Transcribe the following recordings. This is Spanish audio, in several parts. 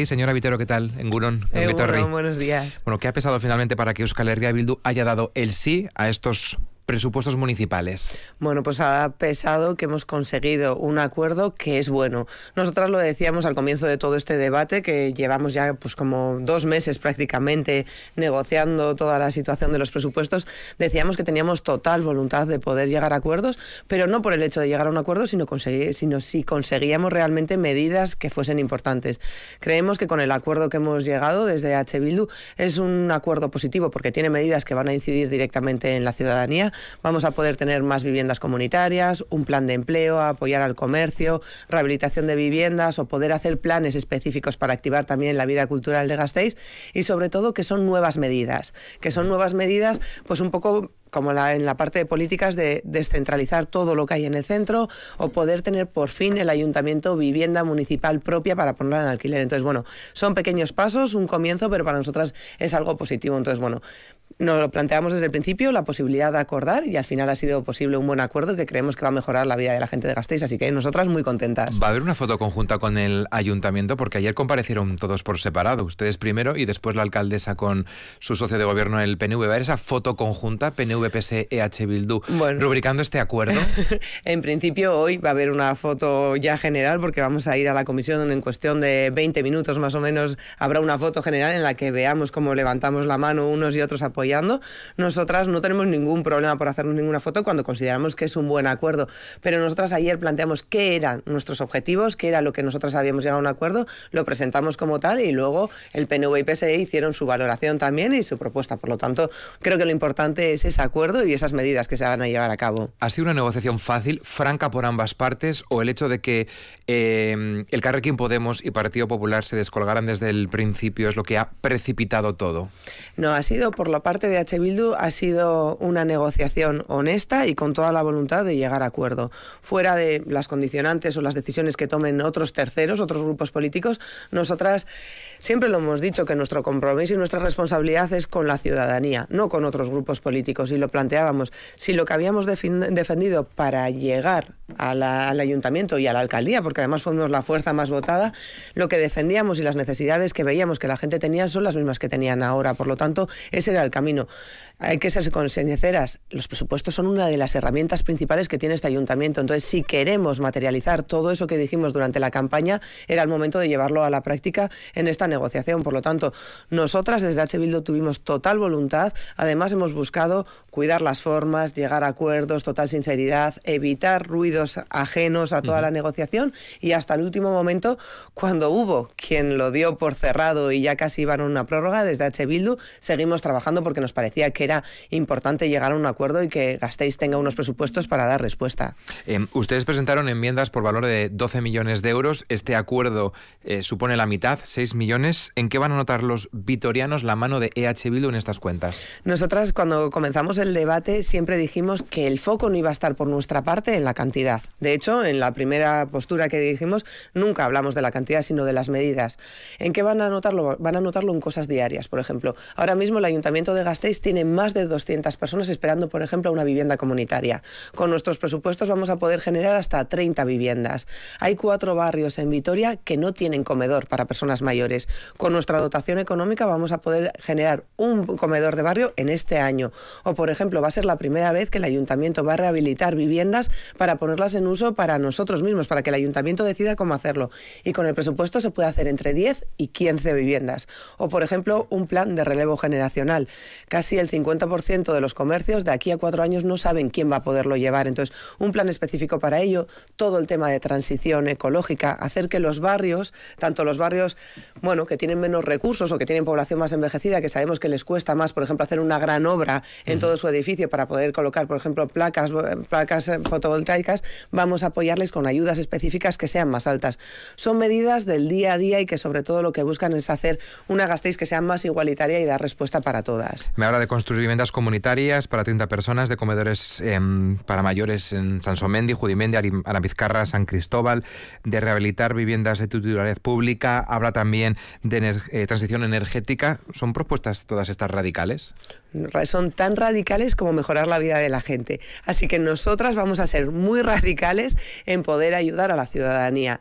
y señora Vitero, ¿qué tal? En Gurón, en eh, buenos días. Bueno, ¿qué ha pesado finalmente para que Euskal Herria Bildu haya dado el sí a estos presupuestos municipales? Bueno, pues ha pesado que hemos conseguido un acuerdo que es bueno. Nosotras lo decíamos al comienzo de todo este debate, que llevamos ya pues como dos meses prácticamente negociando toda la situación de los presupuestos. Decíamos que teníamos total voluntad de poder llegar a acuerdos, pero no por el hecho de llegar a un acuerdo, sino, sino si conseguíamos realmente medidas que fuesen importantes. Creemos que con el acuerdo que hemos llegado desde H. Bildu es un acuerdo positivo porque tiene medidas que van a incidir directamente en la ciudadanía vamos a poder tener más viviendas comunitarias, un plan de empleo, apoyar al comercio, rehabilitación de viviendas o poder hacer planes específicos para activar también la vida cultural de Gasteiz y sobre todo que son nuevas medidas, que son nuevas medidas pues un poco como la, en la parte de políticas, de descentralizar todo lo que hay en el centro o poder tener por fin el ayuntamiento vivienda municipal propia para ponerla en alquiler. Entonces, bueno, son pequeños pasos, un comienzo, pero para nosotras es algo positivo. Entonces, bueno, nos lo planteamos desde el principio, la posibilidad de acordar, y al final ha sido posible un buen acuerdo que creemos que va a mejorar la vida de la gente de Gasteiz, así que nosotras muy contentas. Va a haber una foto conjunta con el ayuntamiento, porque ayer comparecieron todos por separado, ustedes primero y después la alcaldesa con su socio de gobierno, el PNV. ¿Va a haber esa foto conjunta, PNV-PSEH Bildu, rubricando este acuerdo? en principio hoy va a haber una foto ya general, porque vamos a ir a la comisión en cuestión de 20 minutos más o menos habrá una foto general en la que veamos cómo levantamos la mano unos y otros apoyando nosotras no tenemos ningún problema por hacernos ninguna foto cuando consideramos que es un buen acuerdo. Pero nosotras ayer planteamos qué eran nuestros objetivos, qué era lo que nosotras habíamos llegado a un acuerdo, lo presentamos como tal y luego el PNV y PSE hicieron su valoración también y su propuesta. Por lo tanto, creo que lo importante es ese acuerdo y esas medidas que se van a llevar a cabo. ¿Ha sido una negociación fácil, franca por ambas partes o el hecho de que em, el Carrequín Podemos y Partido Popular se descolgaran desde el principio es lo que ha precipitado todo? No, ha sido por la parte parte de H. Bildu ha sido una negociación honesta y con toda la voluntad de llegar a acuerdo. Fuera de las condicionantes o las decisiones que tomen otros terceros, otros grupos políticos, nosotras siempre lo hemos dicho que nuestro compromiso y nuestra responsabilidad es con la ciudadanía, no con otros grupos políticos. Y lo planteábamos. Si lo que habíamos defendido para llegar al ayuntamiento y a la alcaldía, porque además fuimos la fuerza más votada, lo que defendíamos y las necesidades que veíamos que la gente tenía son las mismas que tenían ahora. Por lo tanto, ese era el cambio hay que ser conseñeceras. Los presupuestos son una de las herramientas principales que tiene este ayuntamiento. Entonces, si queremos materializar todo eso que dijimos durante la campaña, era el momento de llevarlo a la práctica en esta negociación. Por lo tanto, nosotras desde H. Bildu tuvimos total voluntad. Además, hemos buscado cuidar las formas, llegar a acuerdos, total sinceridad, evitar ruidos ajenos a toda la negociación y hasta el último momento, cuando hubo quien lo dio por cerrado y ya casi iban a una prórroga, desde H. Bildu seguimos trabajando por que nos parecía que era importante llegar a un acuerdo y que Gasteiz tenga unos presupuestos para dar respuesta. Eh, ustedes presentaron enmiendas por valor de 12 millones de euros. Este acuerdo eh, supone la mitad, 6 millones. ¿En qué van a notar los vitorianos la mano de EH Bildu en estas cuentas? Nosotras, cuando comenzamos el debate, siempre dijimos que el foco no iba a estar por nuestra parte en la cantidad. De hecho, en la primera postura que dijimos, nunca hablamos de la cantidad, sino de las medidas. ¿En qué van a notarlo? Van a notarlo en cosas diarias, por ejemplo. Ahora mismo el Ayuntamiento de gastéis Gasteiz tiene más de 200 personas esperando, por ejemplo, una vivienda comunitaria. Con nuestros presupuestos vamos a poder generar hasta 30 viviendas. Hay cuatro barrios en Vitoria que no tienen comedor para personas mayores. Con nuestra dotación económica vamos a poder generar un comedor de barrio en este año. O, por ejemplo, va a ser la primera vez que el ayuntamiento va a rehabilitar viviendas para ponerlas en uso para nosotros mismos, para que el ayuntamiento decida cómo hacerlo. Y con el presupuesto se puede hacer entre 10 y 15 viviendas. O, por ejemplo, un plan de relevo generacional casi el 50% de los comercios de aquí a cuatro años no saben quién va a poderlo llevar. Entonces, un plan específico para ello, todo el tema de transición ecológica, hacer que los barrios, tanto los barrios, bueno, que tienen menos recursos o que tienen población más envejecida, que sabemos que les cuesta más, por ejemplo, hacer una gran obra en todo su edificio para poder colocar, por ejemplo, placas, placas eh, fotovoltaicas, vamos a apoyarles con ayudas específicas que sean más altas. Son medidas del día a día y que sobre todo lo que buscan es hacer una gastéis que sea más igualitaria y dar respuesta para todas. Me habla de construir viviendas comunitarias para 30 personas, de comedores em, para mayores en Sansomendi, Judimendi, Aramizcarra, San Cristóbal, de rehabilitar viviendas de titularidad pública, habla también de eh, transición energética. ¿Son propuestas todas estas radicales? Son tan radicales como mejorar la vida de la gente. Así que nosotras vamos a ser muy radicales en poder ayudar a la ciudadanía.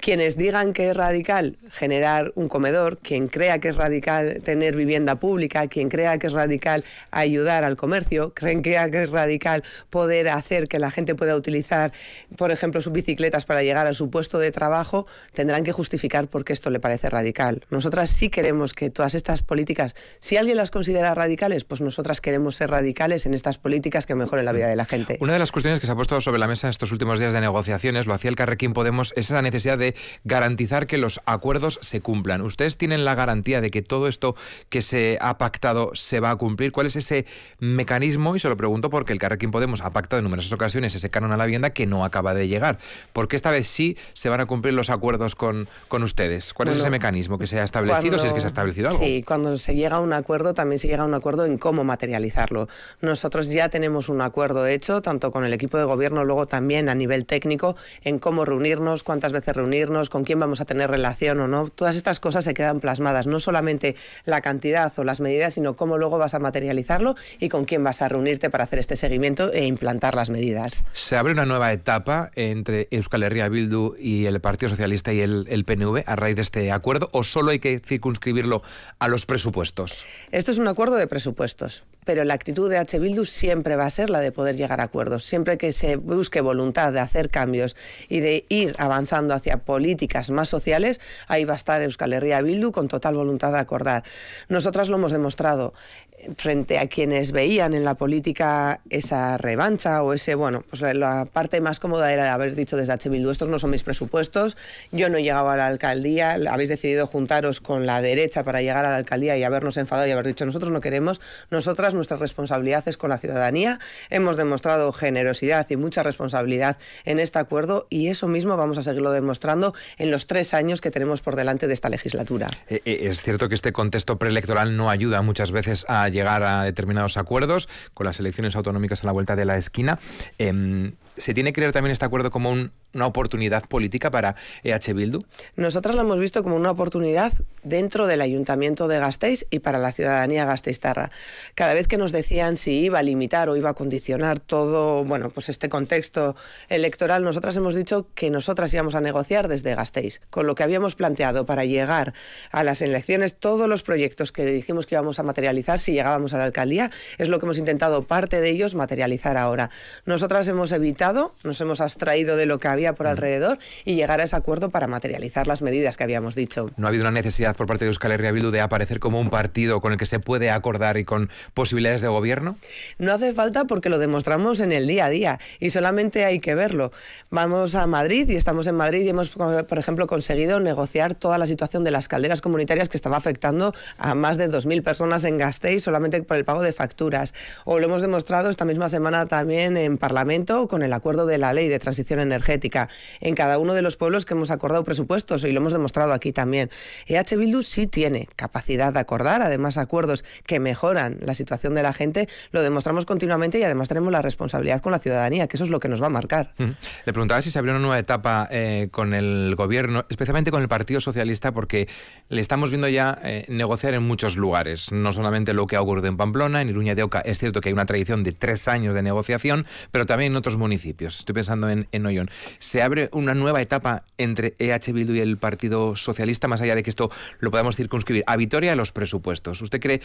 Quienes digan que es radical generar un comedor, quien crea que es radical tener vivienda pública, quien crea que es radical ayudar al comercio, creen que es radical poder hacer que la gente pueda utilizar, por ejemplo, sus bicicletas para llegar a su puesto de trabajo, tendrán que justificar por qué esto le parece radical. Nosotras sí queremos que todas estas políticas, si alguien las considera radicales, pues nosotras queremos ser radicales en estas políticas que mejoren la vida de la gente. Una de las cuestiones que se ha puesto sobre la mesa en estos últimos días de negociaciones, lo hacía el Carrequín Podemos, es esa necesidad de garantizar que los acuerdos se cumplan. ¿Ustedes tienen la garantía de que todo esto que se ha pactado se va a cumplir? ¿Cuál es ese mecanismo? Y se lo pregunto porque el Carrequín Podemos ha pactado en numerosas ocasiones ese canon a la vivienda que no acaba de llegar. ¿Por qué esta vez sí se van a cumplir los acuerdos con, con ustedes? ¿Cuál es ese mecanismo que se ha establecido, si es que se ha establecido algo? Sí, cuando se llega a un acuerdo también se llega a un acuerdo en cómo materializarlo. Nosotros ya tenemos un acuerdo hecho, tanto con el equipo de gobierno, luego también a nivel técnico, en cómo reunirnos, cuántas veces reunirnos, con quién vamos a tener relación o no. Todas estas cosas se quedan plasmadas, no solamente la cantidad o las medidas, sino cómo cómo luego vas a materializarlo y con quién vas a reunirte para hacer este seguimiento e implantar las medidas. Se abre una nueva etapa entre Euskal Herria Bildu y el Partido Socialista y el, PNV a raíz de este acuerdo o solo hay que circunscribirlo a los presupuestos. Esto es un acuerdo de presupuestos, pero la actitud de H. Bildu siempre va a ser la de poder llegar a acuerdos, siempre que se busque voluntad de hacer cambios y de ir avanzando hacia políticas más sociales, ahí va a estar Euskal Herria Bildu con total voluntad de acordar. Nosotras lo hemos demostrado frente a quienes veían en la política esa revancha o ese, bueno, pues la parte más cómoda era haber dicho desde H. Bildu, estos no son mis presupuestos, yo no he llegado a la alcaldía, habéis decidido juntaros con la derecha para llegar a la alcaldía y habernos enfadado y haber dicho nosotros no queremos, nosotras nuestra responsabilidad es con la ciudadanía, hemos demostrado generosidad y mucha responsabilidad en este acuerdo y eso mismo vamos a seguirlo demostrando en los tres años que tenemos por delante de esta legislatura. Eh, eh, es cierto que este contexto preelectoral no ayuda muchas veces a llegar a determinados acuerdos con las elecciones autonómicas a la vuelta de la esquina. Em, ¿Se tiene que ver también este acuerdo como una oportunidad política para EH Bildu? Nosotras lo hemos visto como una oportunidad dentro del Ayuntamiento de Gasteiz y para la ciudadanía gasteiztarra. Cada vez que nos decían si iba a limitar o iba a condicionar todo, bueno, pues este contexto electoral, nosotras hemos dicho que nosotras íbamos a negociar desde Gasteiz, con lo que habíamos planteado para llegar a las elecciones, todos los proyectos que dijimos que íbamos a materializar si llegábamos a la alcaldía, es lo que hemos intentado parte de ellos materializar ahora. Nosotras hemos evitado nos hemos abstraído de lo que había por alrededor y llegar a ese acuerdo para materializar las medidas que habíamos dicho. No ha habido una necesidad por parte de Euskal Herria Bildu de aparecer como un partido con el que se puede acordar y con posibilidades de gobierno. No hace falta porque lo demostramos en el día a día y solamente hay que verlo. Vamos a Madrid y estamos en Madrid y hemos, por ejemplo, conseguido negociar toda la situación de las calderas comunitarias que estaba afectando a más de 2.000 personas en Gasteiz solamente por el pago de facturas. O lo hemos demostrado esta misma semana también en Parlamento con el acuerdo de la ley de transición energética, en cada uno de los pueblos que hemos acordado presupuestos y lo hemos demostrado aquí también. EH Bildu sí tiene capacidad de acordar, además acuerdos que mejoran la situación de la gente, lo demostramos continuamente y además tenemos la responsabilidad con la ciudadanía, que eso es lo que nos va a marcar. Le preguntaba si se abrió una nueva etapa eh, con el gobierno, especialmente con el Partido Socialista, porque le estamos viendo ya eh, negociar en muchos lugares, no solamente lo que ha ocurrido en Pamplona, en Iruña de Oca, es cierto que hay una tradición de tres años de negociación, pero también en otros municipios Estoy pensando en, en ¿Se abre una nueva etapa entre EH Bildu y el Partido Socialista, más allá de que esto lo podamos circunscribir a Vitoria a los presupuestos? ¿Usted cree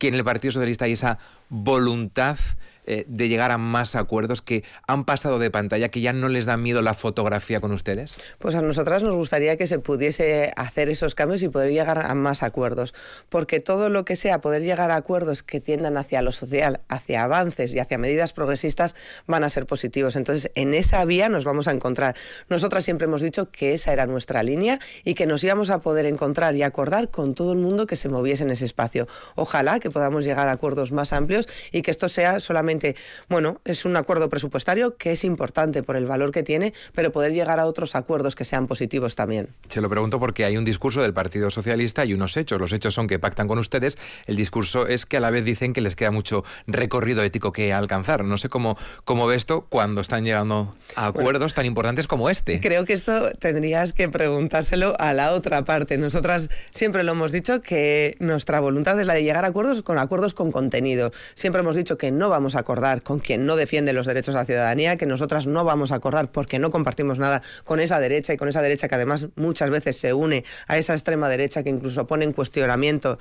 que en el Partido Socialista hay esa voluntad eh, de llegar a más acuerdos que han pasado de pantalla, que ya no les da miedo la fotografía con ustedes? Pues a nosotras nos gustaría que se pudiese hacer esos cambios y poder llegar a más acuerdos, porque todo lo que sea poder llegar a acuerdos que tiendan hacia lo social, hacia avances y hacia medidas progresistas van a ser positivos. Entonces, en esa vía nos vamos a encontrar. Nosotras siempre hemos dicho que esa era nuestra línea y que nos íbamos a poder encontrar y acordar con todo el mundo que se moviese en ese espacio. Ojalá que podamos llegar a acuerdos más amplios y que esto sea solamente, bueno, es un acuerdo presupuestario que es importante por el valor que tiene, pero poder llegar a otros acuerdos que sean positivos también. Se lo pregunto porque hay un discurso del Partido Socialista y unos hechos. Los hechos son que pactan con ustedes, el discurso es que a la vez dicen que les queda mucho recorrido ético que alcanzar. No sé cómo, cómo ve esto cuando están llegando a acuerdos tan importantes como este. Creo que esto tendrías que preguntárselo a la otra parte. Nosotras siempre lo hemos dicho que nuestra voluntad es la de llegar a acuerdos con acuerdos con contenido. Siempre hemos dicho que no vamos a acordar con quien no defiende los derechos a la ciudadanía, que nosotras no vamos a acordar porque no compartimos nada con esa derecha y con esa derecha que además muchas veces se une a esa extrema derecha que incluso pone en cuestionamiento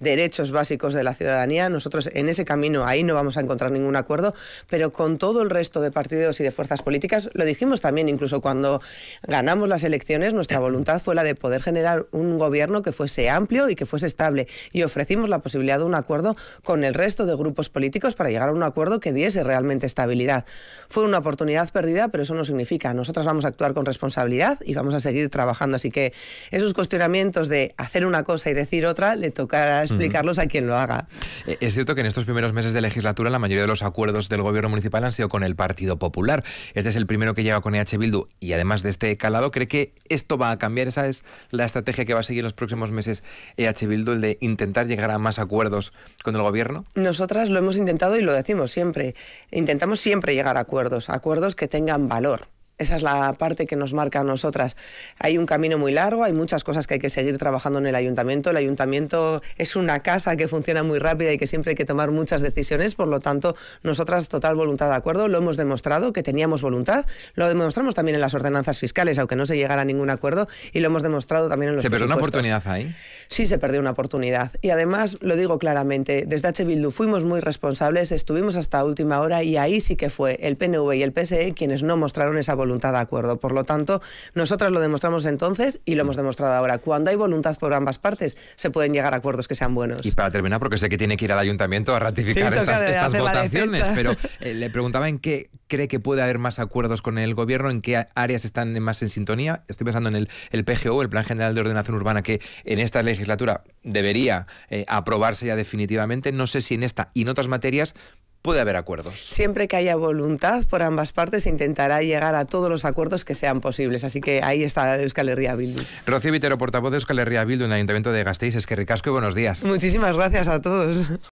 derechos básicos de la ciudadanía. Nosotros en ese camino ahí no vamos a encontrar ningún acuerdo, pero con todo el resto de partidos y de fuerzas políticas, lo dijimos también incluso cuando ganamos las elecciones, nuestra voluntad fue la de poder generar un gobierno que fuese amplio y que fuese estable y ofrecimos la posibilidad de un acuerdo con el resto de grupos políticos para llegar a un acuerdo que diese realmente estabilidad. Fue una oportunidad perdida, pero eso no significa. Nosotras vamos a actuar con responsabilidad y vamos a seguir trabajando. Así que esos cuestionamientos de hacer una cosa y decir otra, le tocará explicarlos a quien lo haga. Eh, es cierto que en estos primeros meses de legislatura la mayoría de los acuerdos del gobierno municipal han sido con el Partido Popular. Este es el primero que llega con EH Bildu y además de este calado, ¿cree que esto va a cambiar? Esa es la estrategia que va a seguir en los próximos meses EH Bildu, el de intentar llegar a más acuerdos con el gobierno? Nosotras lo hemos intentado y lo decimos siempre. Intentamos siempre llegar a acuerdos, acuerdos que tengan valor. Esa es la parte que nos marca a nosotras. Hay un camino muy largo, hay muchas cosas que hay que seguir trabajando en el ayuntamiento. El ayuntamiento es una casa que funciona muy rápida y que siempre hay que tomar muchas decisiones. Por lo tanto, nosotras total voluntad de acuerdo. Lo hemos demostrado que teníamos voluntad. Lo demostramos también en las ordenanzas fiscales, aunque no se llegara a ningún acuerdo. Y lo hemos demostrado también en los. presupuestos. ¿Pero una oportunidad ahí? sí se perdió una oportunidad. Y además, lo digo claramente, desde H. Bildu fuimos muy responsables, estuvimos hasta última hora y ahí sí que fue el PNV y el PSE quienes no mostraron esa voluntad de acuerdo. Por lo tanto, nosotras lo demostramos entonces y lo hemos demostrado ahora. Cuando hay voluntad por ambas partes, se pueden llegar a acuerdos que sean buenos. Y para terminar, porque sé que tiene que ir al ayuntamiento a ratificar estas, estas votaciones, pero eh, le preguntaba en qué cree que puede haber más acuerdos con el gobierno, en qué áreas están más en sintonía. Estoy pensando en el, el PGO, el Plan General de Ordenación Urbana, que en esta legislación legislatura debería eh, aprobarse ya definitivamente. No sé si en esta y en otras materias puede haber acuerdos. Siempre que haya voluntad por ambas partes, intentará llegar a todos los acuerdos que sean posibles. Así que ahí está Euskal Herria Bildu. Rocío Vitero, portavoz de Euskal Herria Bildu en el Ayuntamiento de Gasteiz. Es que buenos días. Muchísimas gracias a todos.